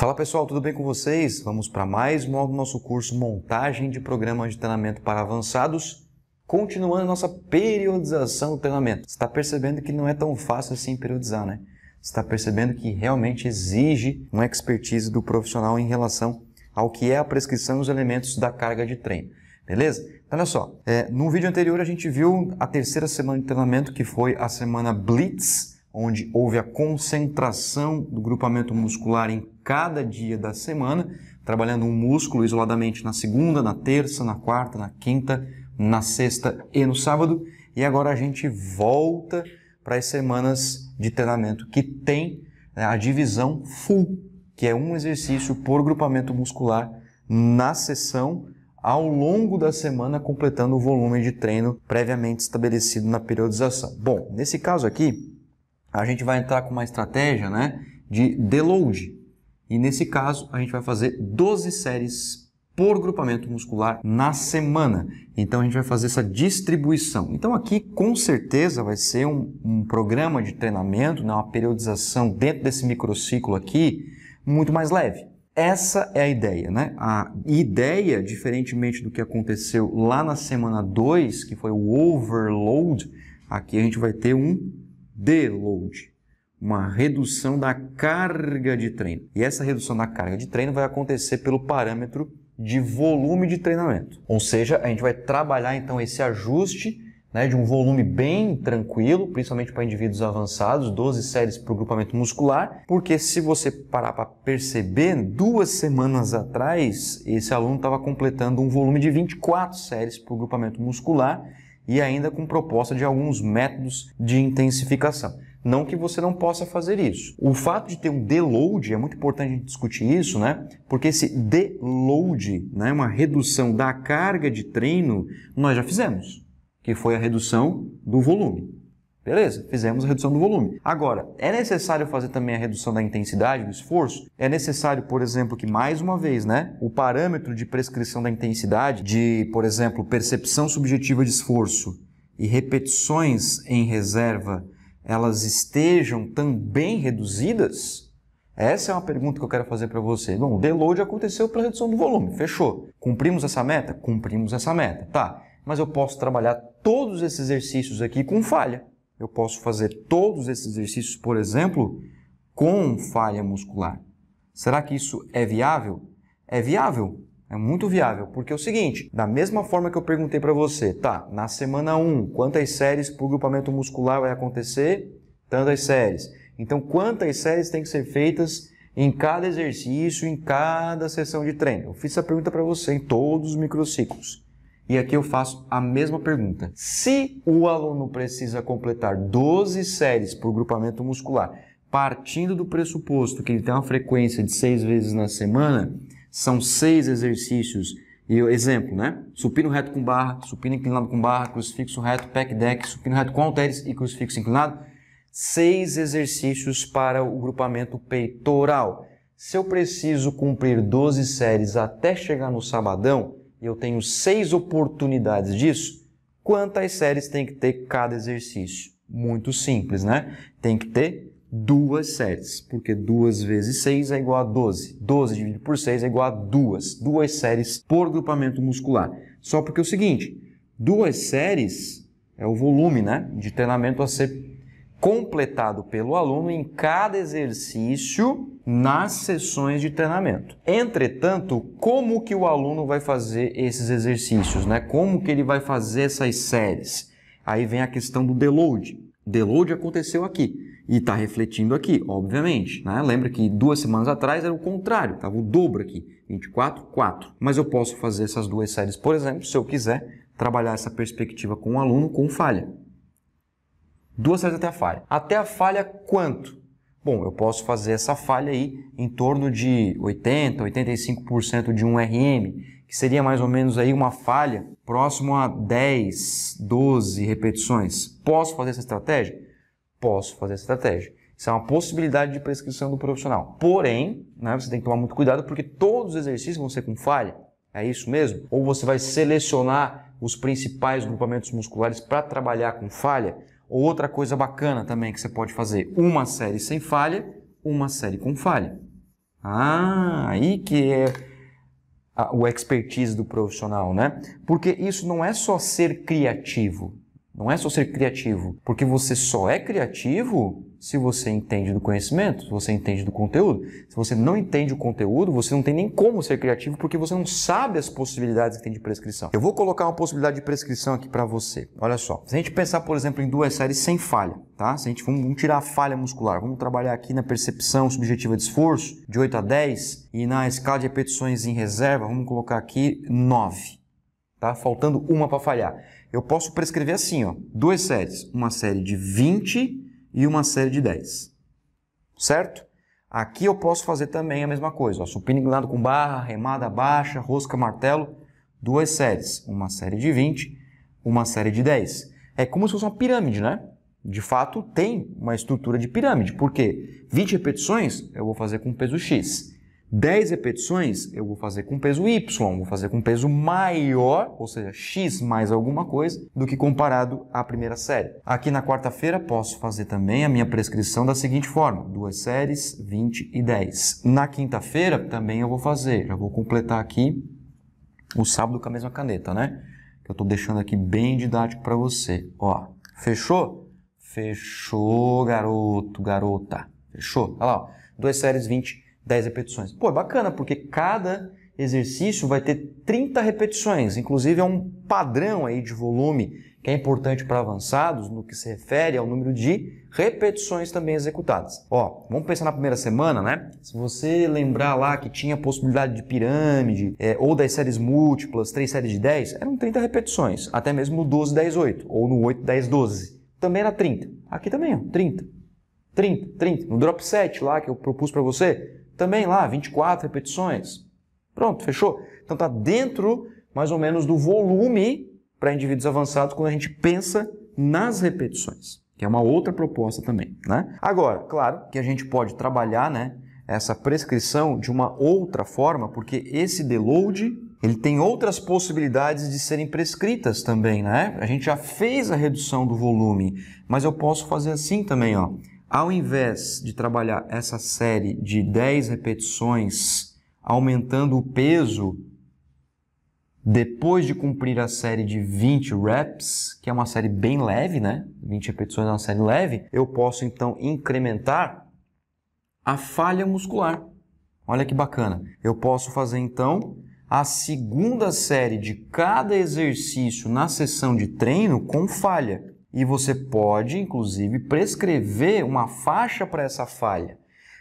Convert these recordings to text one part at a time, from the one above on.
Fala pessoal, tudo bem com vocês? Vamos para mais um do nosso curso Montagem de Programa de Treinamento para Avançados, continuando nossa periodização do treinamento. Você está percebendo que não é tão fácil assim periodizar, né? Você está percebendo que realmente exige uma expertise do profissional em relação ao que é a prescrição e os elementos da carga de treino, beleza? Então, olha só, é, no vídeo anterior a gente viu a terceira semana de treinamento, que foi a semana Blitz, onde houve a concentração do grupamento muscular em cada dia da semana, trabalhando um músculo isoladamente na segunda, na terça, na quarta, na quinta, na sexta e no sábado. E agora a gente volta para as semanas de treinamento que tem né, a divisão full, que é um exercício por grupamento muscular na sessão ao longo da semana, completando o volume de treino previamente estabelecido na periodização. Bom, nesse caso aqui, a gente vai entrar com uma estratégia né, de deload, e nesse caso, a gente vai fazer 12 séries por grupamento muscular na semana. Então a gente vai fazer essa distribuição. Então aqui com certeza vai ser um, um programa de treinamento, né, uma periodização dentro desse microciclo aqui muito mais leve. Essa é a ideia, né? A ideia, diferentemente do que aconteceu lá na semana 2, que foi o overload, aqui a gente vai ter um deload uma redução da carga de treino. E essa redução da carga de treino vai acontecer pelo parâmetro de volume de treinamento. Ou seja, a gente vai trabalhar então esse ajuste né, de um volume bem tranquilo, principalmente para indivíduos avançados, 12 séries para o grupamento muscular, porque se você parar para perceber, duas semanas atrás esse aluno estava completando um volume de 24 séries para o grupamento muscular e ainda com proposta de alguns métodos de intensificação. Não que você não possa fazer isso. O fato de ter um deload, é muito importante a gente discutir isso, né? Porque esse deload, né, uma redução da carga de treino, nós já fizemos, que foi a redução do volume. Beleza, fizemos a redução do volume. Agora, é necessário fazer também a redução da intensidade, do esforço? É necessário, por exemplo, que mais uma vez, né, o parâmetro de prescrição da intensidade, de, por exemplo, percepção subjetiva de esforço e repetições em reserva elas estejam também reduzidas? Essa é uma pergunta que eu quero fazer para você. Bom, o deload aconteceu pela redução do volume, fechou. Cumprimos essa meta? Cumprimos essa meta, tá. Mas eu posso trabalhar todos esses exercícios aqui com falha. Eu posso fazer todos esses exercícios, por exemplo, com falha muscular. Será que isso é viável? É viável, é muito viável, porque é o seguinte, da mesma forma que eu perguntei para você, tá, na semana 1, quantas séries por grupamento muscular vai acontecer? Tantas séries. Então, quantas séries têm que ser feitas em cada exercício, em cada sessão de treino? Eu fiz essa pergunta para você em todos os microciclos. E aqui eu faço a mesma pergunta. Se o aluno precisa completar 12 séries por grupamento muscular, partindo do pressuposto que ele tem uma frequência de 6 vezes na semana, são seis exercícios. E exemplo, né? Supino reto com barra, supino inclinado com barra, crucifixo reto, pec deck, supino reto com halteres e crucifixo inclinado. Seis exercícios para o grupamento peitoral. Se eu preciso cumprir 12 séries até chegar no sabadão, e eu tenho seis oportunidades disso, quantas séries tem que ter cada exercício? Muito simples, né? Tem que ter duas séries, porque duas vezes 6 é igual a 12. 12 dividido por 6 é igual a duas, duas séries por grupamento muscular. Só porque é o seguinte, duas séries é o volume né, de treinamento a ser completado pelo aluno em cada exercício nas sessões de treinamento. Entretanto, como que o aluno vai fazer esses exercícios, né? Como que ele vai fazer essas séries? Aí vem a questão do deload. Deload aconteceu aqui. E está refletindo aqui, obviamente. Né? Lembra que duas semanas atrás era o contrário, estava o dobro aqui, 24, 4. Mas eu posso fazer essas duas séries, por exemplo, se eu quiser trabalhar essa perspectiva com o um aluno com falha. Duas séries até a falha. Até a falha, quanto? Bom, eu posso fazer essa falha aí em torno de 80, 85% de um RM, que seria mais ou menos aí uma falha próximo a 10, 12 repetições. Posso fazer essa estratégia? posso fazer essa estratégia. Isso é uma possibilidade de prescrição do profissional. Porém, né, você tem que tomar muito cuidado porque todos os exercícios vão ser com falha. É isso mesmo? Ou você vai selecionar os principais grupamentos musculares para trabalhar com falha? Ou outra coisa bacana também que você pode fazer: uma série sem falha, uma série com falha. Ah, aí que é a, o expertise do profissional, né? Porque isso não é só ser criativo, não é só ser criativo, porque você só é criativo se você entende do conhecimento, se você entende do conteúdo. Se você não entende o conteúdo, você não tem nem como ser criativo porque você não sabe as possibilidades que tem de prescrição. Eu vou colocar uma possibilidade de prescrição aqui para você. Olha só. Se a gente pensar, por exemplo, em duas séries sem falha, tá? Se a gente vamos, tirar a falha muscular, vamos trabalhar aqui na percepção subjetiva de esforço, de 8 a 10, e na escala de repetições em reserva, vamos colocar aqui 9, tá? Faltando uma para falhar eu posso prescrever assim, ó, duas séries, uma série de 20 e uma série de 10. Certo? Aqui eu posso fazer também a mesma coisa, ó, supino inclinado com barra, remada baixa, rosca, martelo, duas séries, uma série de 20, uma série de 10. É como se fosse uma pirâmide, né? De fato, tem uma estrutura de pirâmide, porque 20 repetições eu vou fazer com peso X. 10 repetições, eu vou fazer com peso Y, vou fazer com peso maior, ou seja, X mais alguma coisa, do que comparado à primeira série. Aqui na quarta-feira posso fazer também a minha prescrição da seguinte forma: duas séries, 20 e 10. Na quinta-feira também eu vou fazer, já vou completar aqui o sábado com a mesma caneta, né? Que eu estou deixando aqui bem didático para você. Ó, fechou? Fechou, garoto, garota. Fechou? Olha lá, ó. duas séries, 20 10 repetições. Pô, é bacana, porque cada exercício vai ter 30 repetições, inclusive é um padrão aí de volume que é importante para avançados no que se refere ao número de repetições também executadas. Ó, vamos pensar na primeira semana, né? Se você lembrar lá que tinha possibilidade de pirâmide é, ou das séries múltiplas, três séries de 10, eram 30 repetições, até mesmo no 12, 10, 8 ou no 8, 10, 12. Também era 30. Aqui também, ó, 30. 30, 30. No drop set lá que eu propus para você, também lá, 24 repetições. Pronto, fechou? Então está dentro mais ou menos do volume para indivíduos avançados quando a gente pensa nas repetições, que é uma outra proposta também. Né? Agora, claro que a gente pode trabalhar né, essa prescrição de uma outra forma, porque esse deload ele tem outras possibilidades de serem prescritas também, né? A gente já fez a redução do volume, mas eu posso fazer assim também, ó ao invés de trabalhar essa série de 10 repetições, aumentando o peso depois de cumprir a série de 20 reps, que é uma série bem leve, né? 20 repetições é uma série leve, eu posso então incrementar a falha muscular. Olha que bacana. Eu posso fazer então a segunda série de cada exercício na sessão de treino com falha e você pode, inclusive, prescrever uma faixa para essa falha.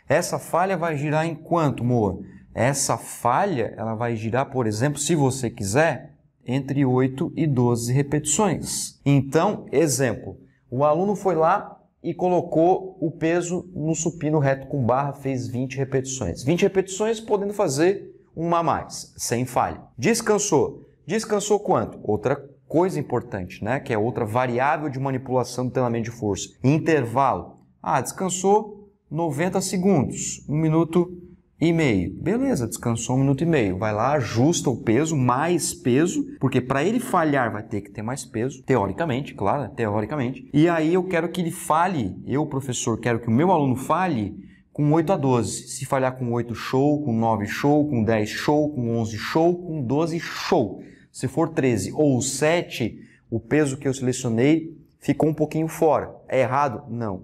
Essa falha vai girar em quanto, Moa? Essa falha ela vai girar, por exemplo, se você quiser, entre 8 e 12 repetições. Então, exemplo, o aluno foi lá e colocou o peso no supino reto com barra, fez 20 repetições. 20 repetições, podendo fazer uma a mais, sem falha. Descansou. Descansou quanto? Outra coisa importante, né? Que é outra variável de manipulação do treinamento de força. Intervalo. Ah, descansou 90 segundos, um minuto e meio. Beleza, descansou um minuto e meio. Vai lá, ajusta o peso, mais peso, porque para ele falhar vai ter que ter mais peso, teoricamente, claro, né, teoricamente. E aí eu quero que ele fale, eu, professor, quero que o meu aluno fale com 8 a 12. Se falhar com 8, show, com 9, show, com 10, show, com 11, show, com 12, show. Se for 13 ou 7, o peso que eu selecionei ficou um pouquinho fora. É errado? Não.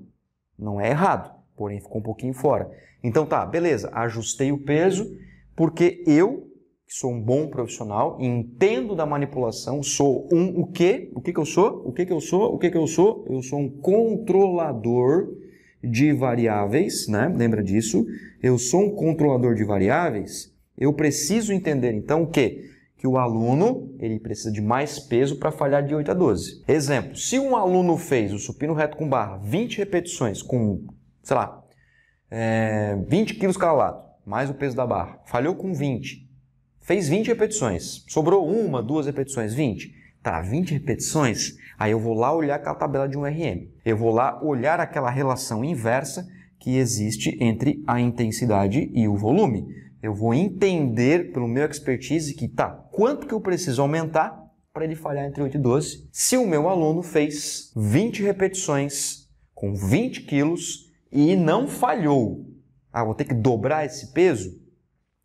Não é errado, porém ficou um pouquinho fora. Então tá, beleza, ajustei o peso porque eu, que sou um bom profissional, entendo da manipulação, sou um o quê? O que que eu sou? O que que eu sou? O que que eu sou? Eu sou um controlador de variáveis, né? Lembra disso? Eu sou um controlador de variáveis. Eu preciso entender então que que o aluno ele precisa de mais peso para falhar de 8 a 12. Exemplo, se um aluno fez o supino reto com barra 20 repetições com, sei lá, é, 20 quilos calado, mais o peso da barra, falhou com 20, fez 20 repetições, sobrou uma, duas repetições, 20. Tá, 20 repetições, aí eu vou lá olhar aquela tabela de um RM. Eu vou lá olhar aquela relação inversa que existe entre a intensidade e o volume. Eu vou entender pelo meu expertise que tá, quanto que eu preciso aumentar para ele falhar entre 8 e 12. Se o meu aluno fez 20 repetições com 20 quilos e não falhou, ah, vou ter que dobrar esse peso?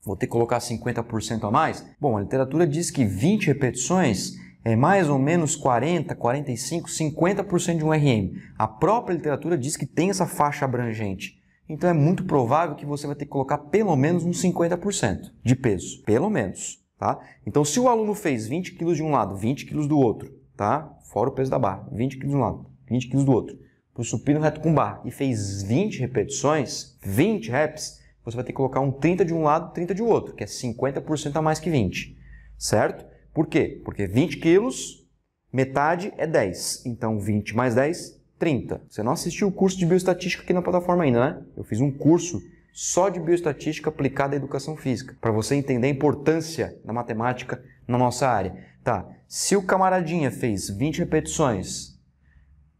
Vou ter que colocar 50% a mais? Bom, a literatura diz que 20 repetições é mais ou menos 40, 45, 50% de um RM. A própria literatura diz que tem essa faixa abrangente. Então é muito provável que você vai ter que colocar pelo menos uns 50% de peso, pelo menos, tá? Então se o aluno fez 20 quilos de um lado, 20 quilos do outro, tá? Fora o peso da barra, 20 quilos de um lado, 20 quilos do outro, para o supino reto com barra e fez 20 repetições, 20 reps, você vai ter que colocar um 30 de um lado, 30 de outro, que é 50% a mais que 20, certo? Por quê? Porque 20 quilos, metade é 10, então 20 mais 10, 30. Você não assistiu o curso de bioestatística aqui na plataforma ainda, né? Eu fiz um curso só de bioestatística aplicada à educação física, para você entender a importância da matemática na nossa área. Tá, se o camaradinha fez 20 repetições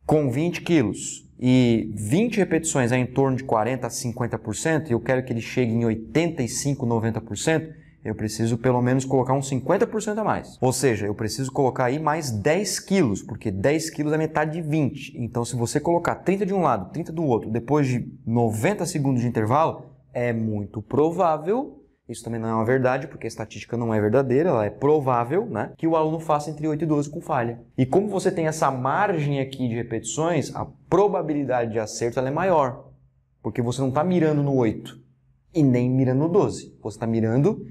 com 20 quilos e 20 repetições é em torno de 40% a 50%, e eu quero que ele chegue em 85%, 90%, eu preciso pelo menos colocar uns 50% a mais. Ou seja, eu preciso colocar aí mais 10 quilos, porque 10 quilos é metade de 20. Então, se você colocar 30 de um lado, 30 do outro, depois de 90 segundos de intervalo, é muito provável isso também não é uma verdade, porque a estatística não é verdadeira, ela é provável, né? Que o aluno faça entre 8 e 12 com falha. E como você tem essa margem aqui de repetições, a probabilidade de acerto é maior, porque você não está mirando no 8 e nem mirando no 12. Você está mirando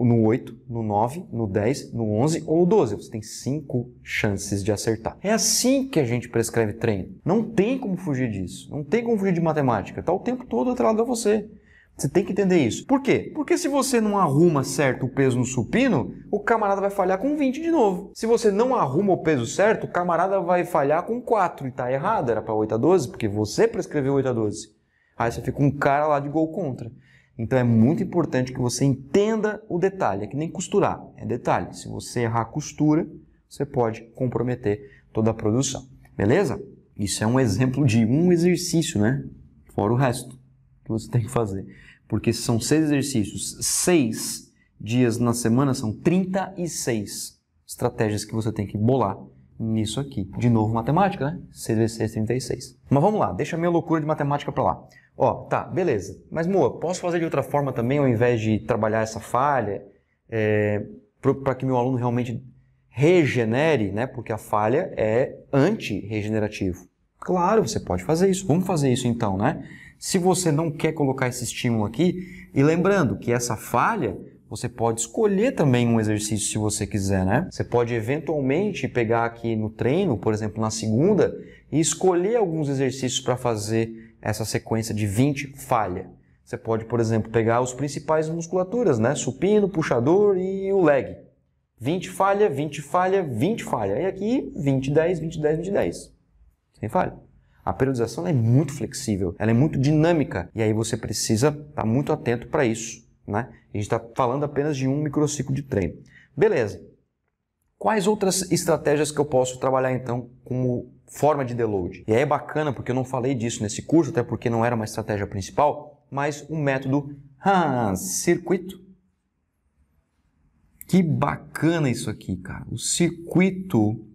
no 8, no 9, no 10, no 11 ou no 12. Você tem 5 chances de acertar. É assim que a gente prescreve treino. Não tem como fugir disso. Não tem como fugir de matemática. Está o tempo todo atrelado a você. Você tem que entender isso. Por quê? Porque se você não arruma certo o peso no supino, o camarada vai falhar com 20 de novo. Se você não arruma o peso certo, o camarada vai falhar com 4 e tá errado, era para 8 a 12, porque você prescreveu 8 a 12. Aí você fica um cara lá de gol contra. Então é muito importante que você entenda o detalhe, é que nem costurar, é detalhe. Se você errar a costura, você pode comprometer toda a produção. Beleza? Isso é um exemplo de um exercício, né? Fora o resto que você tem que fazer. Porque são seis exercícios, seis dias na semana são 36 estratégias que você tem que bolar nisso aqui. De novo, matemática, né? 6 vezes 6, 36. Mas vamos lá, deixa a minha loucura de matemática para lá. Ó, tá, beleza. Mas, Moa, posso fazer de outra forma também, ao invés de trabalhar essa falha, é, para que meu aluno realmente regenere, né? Porque a falha é anti-regenerativo. Claro, você pode fazer isso. Vamos fazer isso então, né? Se você não quer colocar esse estímulo aqui, e lembrando que essa falha, você pode escolher também um exercício se você quiser, né? Você pode eventualmente pegar aqui no treino, por exemplo, na segunda, e escolher alguns exercícios para fazer essa sequência de 20 falha. Você pode, por exemplo, pegar os principais musculaturas, né? Supino, puxador e o leg. 20 falha, 20 falha, 20 falha. E aqui 20, 10, 20, 10, 20, 10. Sem falha. A periodização é muito flexível, ela é muito dinâmica. E aí você precisa estar tá muito atento para isso. Né? A gente está falando apenas de um microciclo de treino. Beleza. Quais outras estratégias que eu posso trabalhar então como forma de deload? E aí é bacana porque eu não falei disso nesse curso, até porque não era uma estratégia principal, mas o um método Hans circuito. Que bacana isso aqui, cara. O circuito,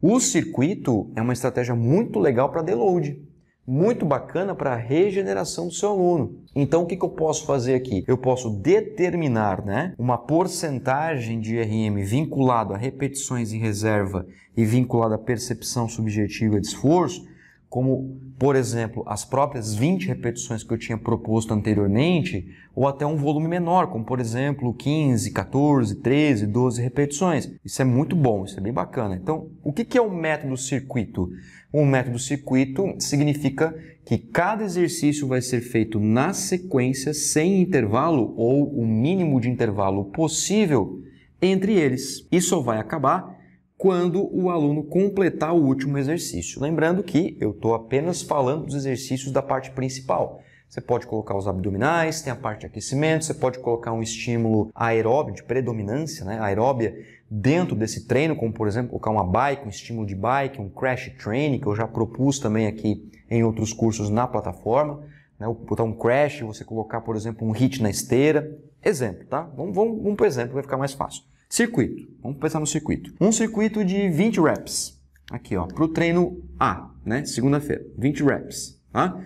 o circuito é uma estratégia muito legal para deload muito bacana para a regeneração do seu aluno. Então, o que, que eu posso fazer aqui? Eu posso determinar né, uma porcentagem de RM vinculado a repetições em reserva e vinculado à percepção subjetiva de esforço como, por exemplo, as próprias 20 repetições que eu tinha proposto anteriormente, ou até um volume menor, como, por exemplo, 15, 14, 13, 12 repetições. Isso é muito bom, isso é bem bacana. Então, o que é o método circuito? O método circuito significa que cada exercício vai ser feito na sequência, sem intervalo ou o mínimo de intervalo possível entre eles. Isso vai acabar quando o aluno completar o último exercício. Lembrando que eu estou apenas falando dos exercícios da parte principal. Você pode colocar os abdominais, tem a parte de aquecimento, você pode colocar um estímulo aeróbio, de predominância, né? aeróbia, dentro desse treino, como por exemplo colocar uma bike, um estímulo de bike, um crash training, que eu já propus também aqui em outros cursos na plataforma. Né? Botar um crash, você colocar, por exemplo, um hit na esteira. Exemplo, tá? Vamos, vamos, vamos para exemplo, vai ficar mais fácil. Circuito. Vamos pensar no circuito. Um circuito de 20 reps. Aqui, ó, para o treino A, né? Segunda-feira, 20 reps. Tá?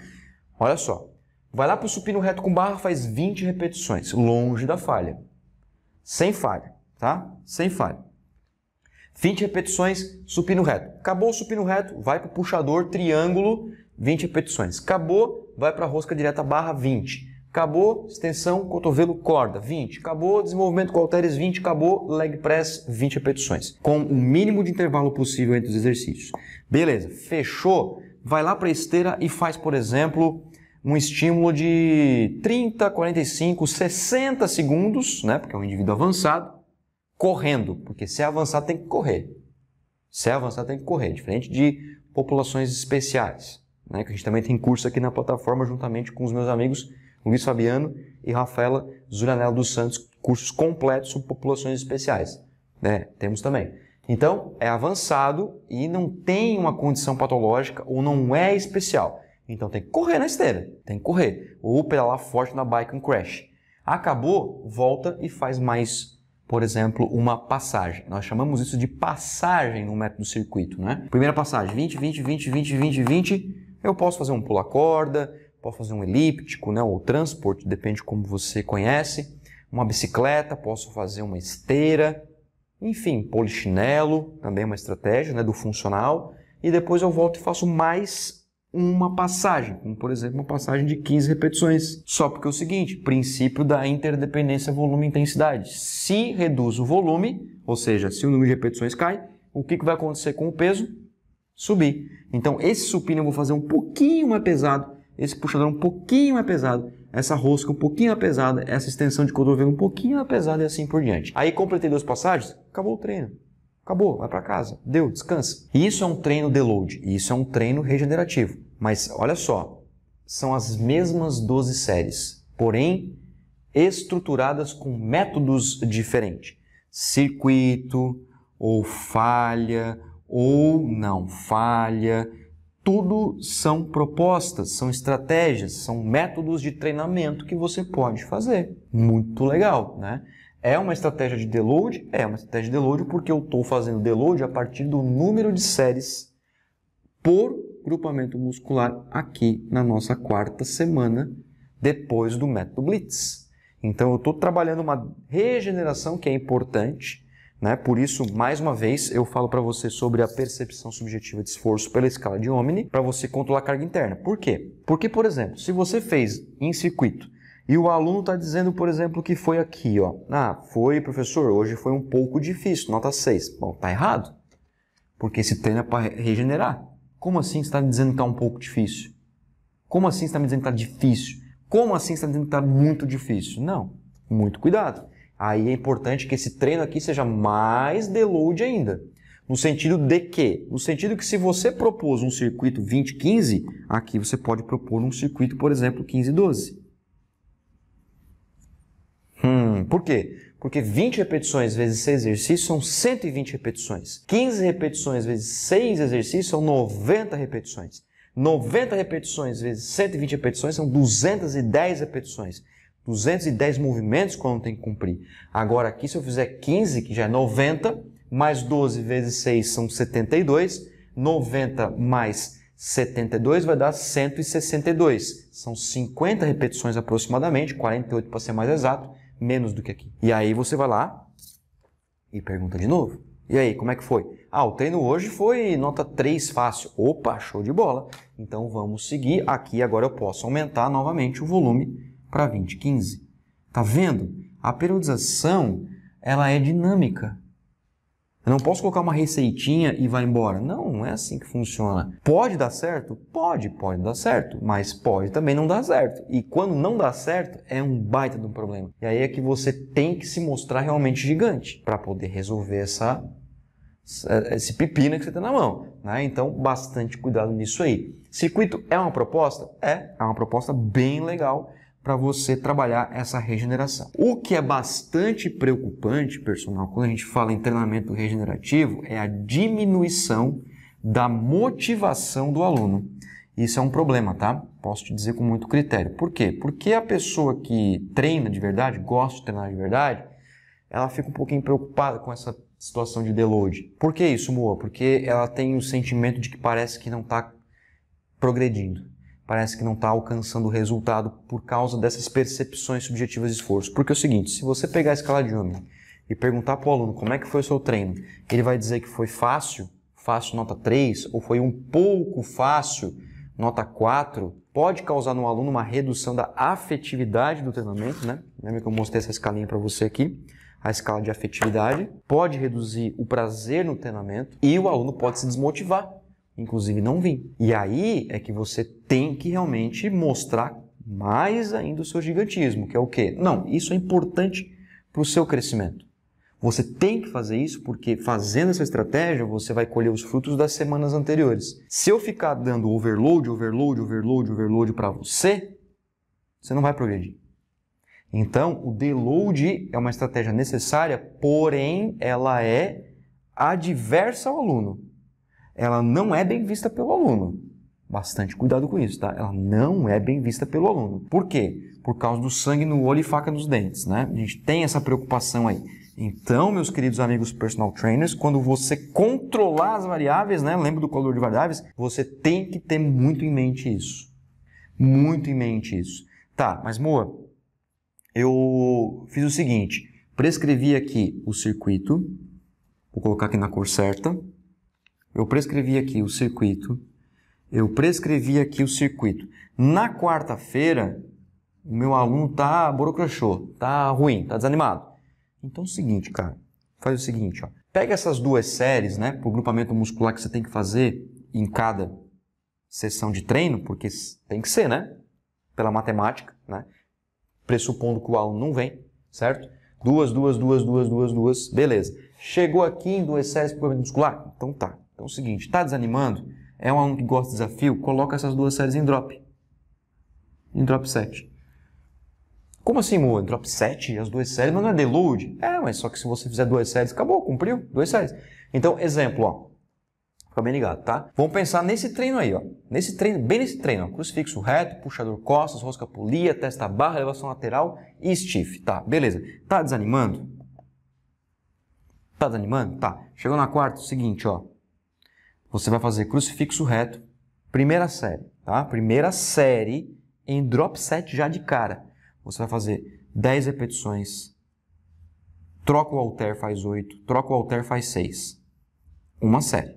Olha só. Vai lá para o supino reto com barra, faz 20 repetições, longe da falha. Sem falha, tá? Sem falha. 20 repetições, supino reto. Acabou o supino reto, vai para o puxador, triângulo, 20 repetições. Acabou, vai para a rosca direta barra, 20. Acabou, extensão, cotovelo, corda, 20. Acabou, desenvolvimento com halteres, 20. Acabou, leg press, 20 repetições. Com o mínimo de intervalo possível entre os exercícios. Beleza, fechou? Vai lá para a esteira e faz, por exemplo, um estímulo de 30, 45, 60 segundos, né? Porque é um indivíduo avançado, correndo. Porque se é avançado, tem que correr. Se é avançado, tem que correr. Diferente de populações especiais, né? Que a gente também tem curso aqui na plataforma juntamente com os meus amigos Luiz Fabiano e Rafaela Zuranello dos Santos, cursos completos sobre populações especiais. Né? Temos também. Então, é avançado e não tem uma condição patológica ou não é especial. Então tem que correr na esteira, tem que correr. Ou pedalar forte na bike um crash. Acabou, volta e faz mais, por exemplo, uma passagem. Nós chamamos isso de passagem no método circuito, né? Primeira passagem, 20, 20, 20, 20, 20, 20. Eu posso fazer um pula-corda, posso fazer um elíptico, né, ou transporte, depende como você conhece, uma bicicleta, posso fazer uma esteira, enfim, polichinelo, também é uma estratégia né, do funcional, e depois eu volto e faço mais uma passagem, como por exemplo uma passagem de 15 repetições. Só porque é o seguinte, princípio da interdependência volume-intensidade. Se reduz o volume, ou seja, se o número de repetições cai, o que, que vai acontecer com o peso? Subir. Então esse supino eu vou fazer um pouquinho mais pesado esse puxador é um pouquinho mais pesado, essa rosca um pouquinho mais pesada, essa extensão de cotovelo um pouquinho mais pesada e assim por diante. Aí completei duas passagens, acabou o treino. Acabou, vai para casa, deu, descansa. Isso é um treino deload, isso é um treino regenerativo. Mas olha só, são as mesmas 12 séries, porém estruturadas com métodos diferentes. Circuito, ou falha, ou não falha, tudo são propostas, são estratégias, são métodos de treinamento que você pode fazer. Muito legal, né? É uma estratégia de deload? É uma estratégia de deload porque eu estou fazendo deload a partir do número de séries por grupamento muscular aqui na nossa quarta semana depois do método Blitz. Então eu estou trabalhando uma regeneração que é importante, né? Por isso, mais uma vez, eu falo para você sobre a percepção subjetiva de esforço pela escala de Omni para você controlar a carga interna. Por quê? Porque, por exemplo, se você fez em circuito e o aluno está dizendo, por exemplo, que foi aqui, ó. Ah, foi, professor, hoje foi um pouco difícil, nota 6. Bom, tá errado. Porque esse treino é para regenerar. Como assim você está me dizendo que está um pouco difícil? Como assim você está me dizendo que está difícil? Como assim você está me dizendo que está muito difícil? Não, muito cuidado. Aí é importante que esse treino aqui seja mais deload ainda. No sentido de que? No sentido que se você propôs um circuito 20-15, aqui você pode propor um circuito, por exemplo, 15-12. Hum, por quê? Porque 20 repetições vezes 6 exercícios são 120 repetições. 15 repetições vezes 6 exercícios são 90 repetições. 90 repetições vezes 120 repetições são 210 repetições. 210 movimentos quando tem que cumprir. Agora aqui, se eu fizer 15, que já é 90, mais 12 vezes 6 são 72, 90 mais 72 vai dar 162. São 50 repetições aproximadamente, 48 para ser mais exato, menos do que aqui. E aí você vai lá e pergunta de novo. E aí, como é que foi? Ah, o treino hoje foi nota 3 fácil. Opa, show de bola. Então vamos seguir. Aqui agora eu posso aumentar novamente o volume para 2015. Tá vendo? A periodização ela é dinâmica. Eu não posso colocar uma receitinha e vai embora. Não, não é assim que funciona. Pode dar certo? Pode, pode dar certo, mas pode também não dar certo. E quando não dá certo, é um baita de um problema. E aí é que você tem que se mostrar realmente gigante para poder resolver essa esse pepino que você tem na mão. Né? Então, bastante cuidado nisso aí. Circuito é uma proposta? É, é uma proposta bem legal para você trabalhar essa regeneração. O que é bastante preocupante, pessoal, quando a gente fala em treinamento regenerativo, é a diminuição da motivação do aluno. Isso é um problema, tá? Posso te dizer com muito critério. Por quê? Porque a pessoa que treina de verdade, gosta de treinar de verdade, ela fica um pouquinho preocupada com essa situação de deload. Por que isso, Moa? Porque ela tem o sentimento de que parece que não está progredindo parece que não está alcançando o resultado por causa dessas percepções subjetivas de esforço. Porque é o seguinte, se você pegar a escala de homem e perguntar para o aluno como é que foi o seu treino, ele vai dizer que foi fácil, fácil nota 3, ou foi um pouco fácil, nota 4, pode causar no aluno uma redução da afetividade do treinamento, né? Lembra que eu mostrei essa escalinha para você aqui? A escala de afetividade pode reduzir o prazer no treinamento e o aluno pode se desmotivar inclusive não vim. E aí é que você tem que realmente mostrar mais ainda o seu gigantismo, que é o quê? Não, isso é importante para o seu crescimento. Você tem que fazer isso porque fazendo essa estratégia você vai colher os frutos das semanas anteriores. Se eu ficar dando overload, overload, overload, overload para você, você não vai progredir. Então, o deload é uma estratégia necessária, porém ela é adversa ao aluno ela não é bem vista pelo aluno. Bastante cuidado com isso, tá? Ela não é bem vista pelo aluno. Por quê? Por causa do sangue no olho e faca nos dentes, né? A gente tem essa preocupação aí. Então, meus queridos amigos personal trainers, quando você controlar as variáveis, né? Lembra do color de variáveis? Você tem que ter muito em mente isso. Muito em mente isso. Tá, mas Moa, eu fiz o seguinte: prescrevi aqui o circuito, vou colocar aqui na cor certa, eu prescrevi aqui o circuito. Eu prescrevi aqui o circuito. Na quarta-feira, o meu aluno tá burocrachô, tá ruim, tá desanimado. Então é o seguinte, cara, faz o seguinte, ó. Pega essas duas séries, né, pro grupamento muscular que você tem que fazer em cada sessão de treino, porque tem que ser, né? Pela matemática, né? Pressupondo que o aluno não vem, certo? Duas, duas, duas, duas, duas, duas, beleza. Chegou aqui em duas séries pro grupamento muscular? Então tá. Então é o seguinte, está desanimando? É um aluno que gosta de desafio? Coloca essas duas séries em drop. Em drop 7. Como assim, mo? Em Drop 7, as duas séries, mas não é deload? É, mas só que se você fizer duas séries, acabou, cumpriu, duas séries. Então, exemplo, ó. Fica bem ligado, tá? Vamos pensar nesse treino aí, ó. Nesse treino, bem nesse treino, ó. Crucifixo reto, puxador costas, rosca polia, testa barra, elevação lateral e stiff. Tá, beleza. Tá desanimando? Tá desanimando? Tá. Chegou na quarta, seguinte, ó. Você vai fazer crucifixo reto, primeira série, tá? Primeira série em drop set já de cara. Você vai fazer 10 repetições, troca o alter, faz 8, troca o alter, faz 6. Uma série.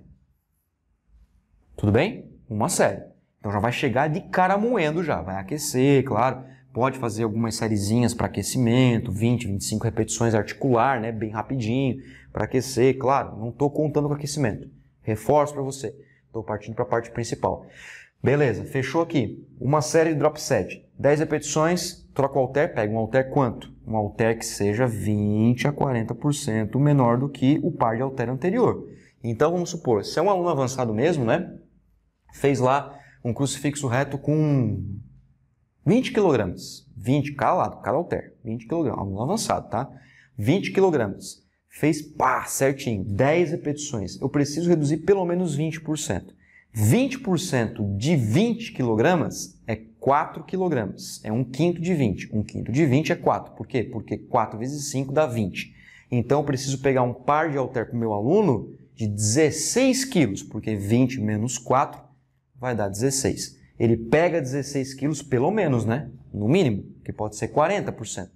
Tudo bem? Uma série. Então já vai chegar de cara moendo já, vai aquecer, claro. Pode fazer algumas sériezinhas para aquecimento, 20, 25 repetições articular, né, bem rapidinho, para aquecer, claro. Não estou contando com aquecimento. Reforço para você. Estou partindo para a parte principal. Beleza, fechou aqui. Uma série de drop set. 10 repetições, troca o alter, pega um alter quanto? Um alter que seja 20 a 40% menor do que o par de alter anterior. Então vamos supor, se é um aluno avançado mesmo, né? Fez lá um crucifixo reto com 20 kg. 20 calado, cada alter. 20 kg, aluno avançado, tá? 20 kg. Fez pá, certinho, 10 repetições. Eu preciso reduzir pelo menos 20%. 20% de 20 kg é 4 kg. É um quinto de 20. Um quinto de 20 é 4. Por quê? Porque 4 vezes 5 dá 20. Então eu preciso pegar um par de halter para o meu aluno de 16 quilos, porque 20 menos 4 vai dar 16. Ele pega 16 quilos pelo menos, né? No mínimo, que pode ser 40%.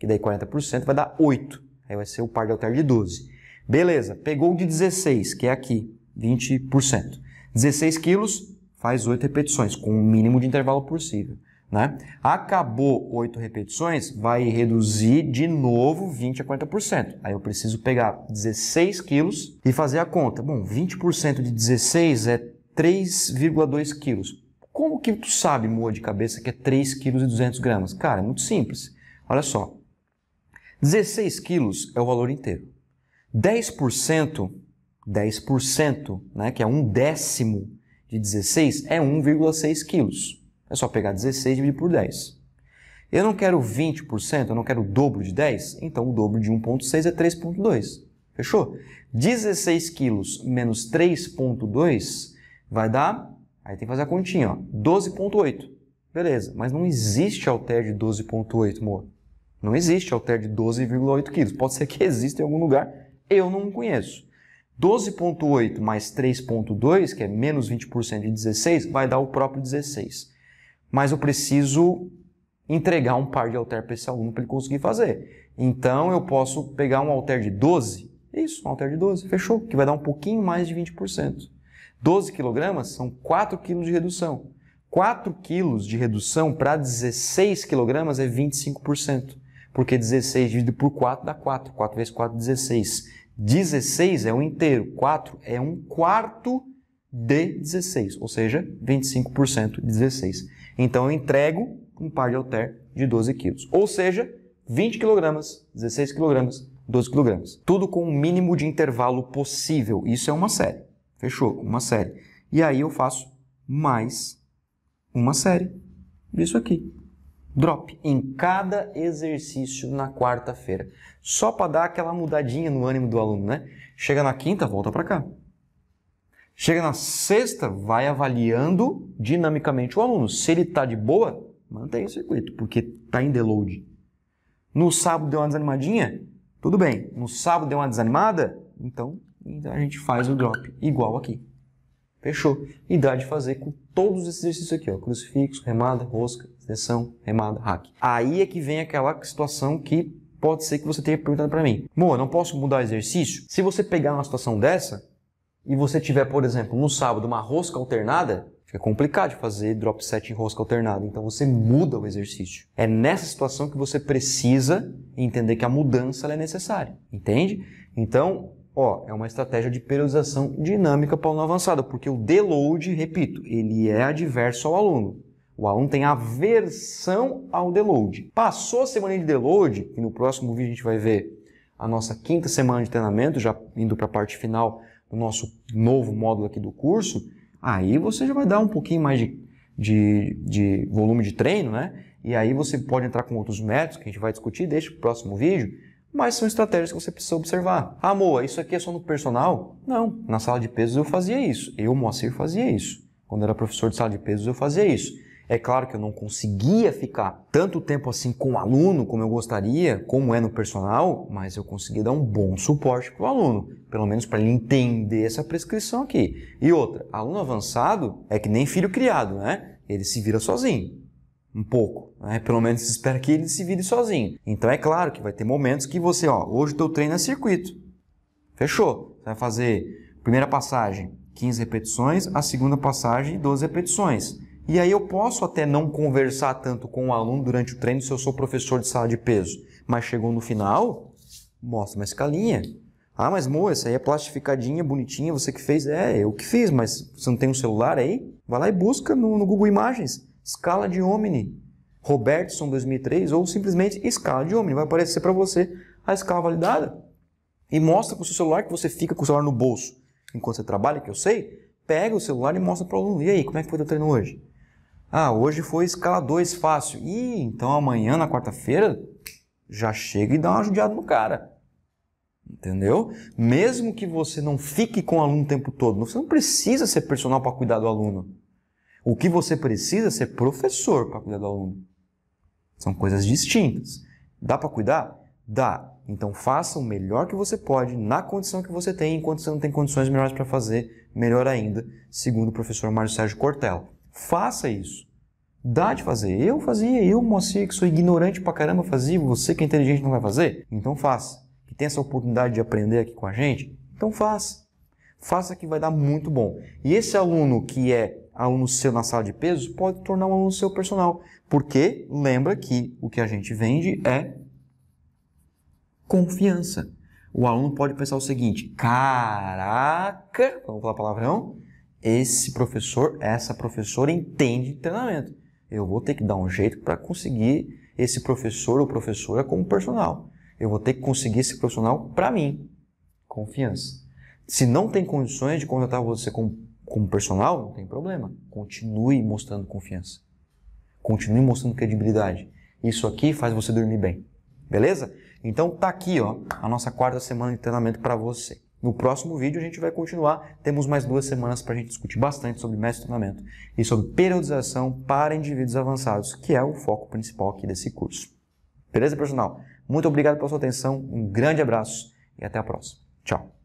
Que daí 40% vai dar 8. Aí vai ser o par de alter de 12. Beleza, pegou o de 16, que é aqui, 20%. 16 quilos, faz 8 repetições, com o mínimo de intervalo possível. Né? Acabou 8 repetições, vai reduzir de novo 20 a 40%. Aí eu preciso pegar 16 quilos e fazer a conta. Bom, 20% de 16 é 3,2 quilos. Como que tu sabe, Moa, de cabeça, que é 3 quilos gramas? Cara, é muito simples. Olha só, 16 quilos é o valor inteiro. 10%, 10%, né, que é um décimo de 16, é 1,6 quilos. É só pegar 16 e dividir por 10. Eu não quero 20%, eu não quero o dobro de 10, então o dobro de 1,6 é 3,2. Fechou? 16 quilos menos 3,2 vai dar, aí tem que fazer a continha, 12,8. Beleza, mas não existe alter de 12,8, amor. Não existe halter de 12,8 quilos. Pode ser que exista em algum lugar, eu não conheço. 12,8 mais 3,2, que é menos 20% de 16, vai dar o próprio 16. Mas eu preciso entregar um par de halter para esse aluno para ele conseguir fazer. Então eu posso pegar um halter de 12, isso, um halter de 12, fechou, que vai dar um pouquinho mais de 20%. 12 kg são 4 kg de redução. 4 kg de redução para 16 kg é 25% porque 16 dividido por 4 dá 4. 4 vezes 4, 16. 16 é um inteiro, 4 é um quarto de 16, ou seja, 25% de 16. Então, eu entrego um par de halter de 12 quilos, ou seja, 20 quilogramas, 16 quilogramas, 12 quilogramas. Tudo com o mínimo de intervalo possível. Isso é uma série. Fechou? Uma série. E aí eu faço mais uma série disso aqui drop em cada exercício na quarta-feira. Só para dar aquela mudadinha no ânimo do aluno, né? Chega na quinta, volta para cá. Chega na sexta, vai avaliando dinamicamente o aluno. Se ele está de boa, mantém o circuito, porque está em deload. No sábado deu uma desanimadinha? Tudo bem. No sábado deu uma desanimada? Então, a gente faz o drop igual aqui. Fechou. E dá de fazer com todos esses exercícios aqui, ó. Crucifixo, remada, rosca, extensão, remada, hack. Aí é que vem aquela situação que pode ser que você tenha perguntado para mim. Moa, não posso mudar o exercício? Se você pegar uma situação dessa e você tiver, por exemplo, no sábado uma rosca alternada, fica complicado de fazer drop set em rosca alternada. Então você muda o exercício. É nessa situação que você precisa entender que a mudança é necessária. Entende? Então, Ó, é uma estratégia de periodização dinâmica para o aluno avançado, porque o deload, repito, ele é adverso ao aluno. O aluno tem aversão ao deload. Passou a semana de deload, e no próximo vídeo a gente vai ver a nossa quinta semana de treinamento, já indo para a parte final do nosso novo módulo aqui do curso, aí você já vai dar um pouquinho mais de, de, de volume de treino, né? E aí você pode entrar com outros métodos que a gente vai discutir, deixa para o próximo vídeo mas são estratégias que você precisa observar. Ah, Moa, isso aqui é só no personal? Não. Na sala de pesos eu fazia isso. Eu, Moacir, fazia isso. Quando era professor de sala de pesos, eu fazia isso. É claro que eu não conseguia ficar tanto tempo assim com o aluno como eu gostaria, como é no personal, mas eu consegui dar um bom suporte para o aluno, pelo menos para ele entender essa prescrição aqui. E outra, aluno avançado é que nem filho criado, né? Ele se vira sozinho um pouco, né? pelo menos espera que ele se vire sozinho. Então é claro que vai ter momentos que você, ó, hoje o teu treino é circuito. Fechou. Você vai fazer primeira passagem 15 repetições, a segunda passagem 12 repetições. E aí eu posso até não conversar tanto com o aluno durante o treino se eu sou professor de sala de peso, mas chegou no final, mostra uma escalinha. Ah, mas moça, essa aí é plastificadinha, bonitinha, você que fez. É, eu que fiz, mas você não tem um celular aí? Vai lá e busca no, no Google Imagens. Escala de Omni, Robertson 2003, ou simplesmente escala de Omni. Vai aparecer para você a escala validada. E mostra para o seu celular que você fica com o celular no bolso enquanto você trabalha, que eu sei. Pega o celular e mostra para o aluno. E aí, como é que foi o treino hoje? Ah, hoje foi escala 2 fácil. Ih, então amanhã, na quarta-feira, já chega e dá uma ajudada no cara. Entendeu? Mesmo que você não fique com o aluno o tempo todo, você não precisa ser personal para cuidar do aluno. O que você precisa é ser professor para cuidar do aluno. São coisas distintas. Dá para cuidar? Dá. Então faça o melhor que você pode na condição que você tem, enquanto você não tem condições melhores para fazer, melhor ainda, segundo o professor Mário Sérgio Cortella. Faça isso. Dá de fazer. Eu fazia, eu, Moacir, que sou ignorante pra caramba, fazia. Você que é inteligente não vai fazer? Então faça. Que tem essa oportunidade de aprender aqui com a gente? Então faça. Faça que vai dar muito bom. E esse aluno que é aluno seu na sala de pesos, pode tornar um aluno seu personal. Porque lembra que o que a gente vende é confiança. O aluno pode pensar o seguinte: caraca, vamos falar palavrão, esse professor, essa professora entende treinamento. Eu vou ter que dar um jeito para conseguir esse professor ou professora como personal. Eu vou ter que conseguir esse profissional para mim. Confiança. Se não tem condições de contratar você como como personal, não tem problema. Continue mostrando confiança. Continue mostrando credibilidade. Isso aqui faz você dormir bem. Beleza? Então tá aqui, ó, a nossa quarta semana de treinamento para você. No próximo vídeo a gente vai continuar. Temos mais duas semanas para a gente discutir bastante sobre mestre treinamento e sobre periodização para indivíduos avançados, que é o foco principal aqui desse curso. Beleza, personal? Muito obrigado pela sua atenção, um grande abraço e até a próxima. Tchau!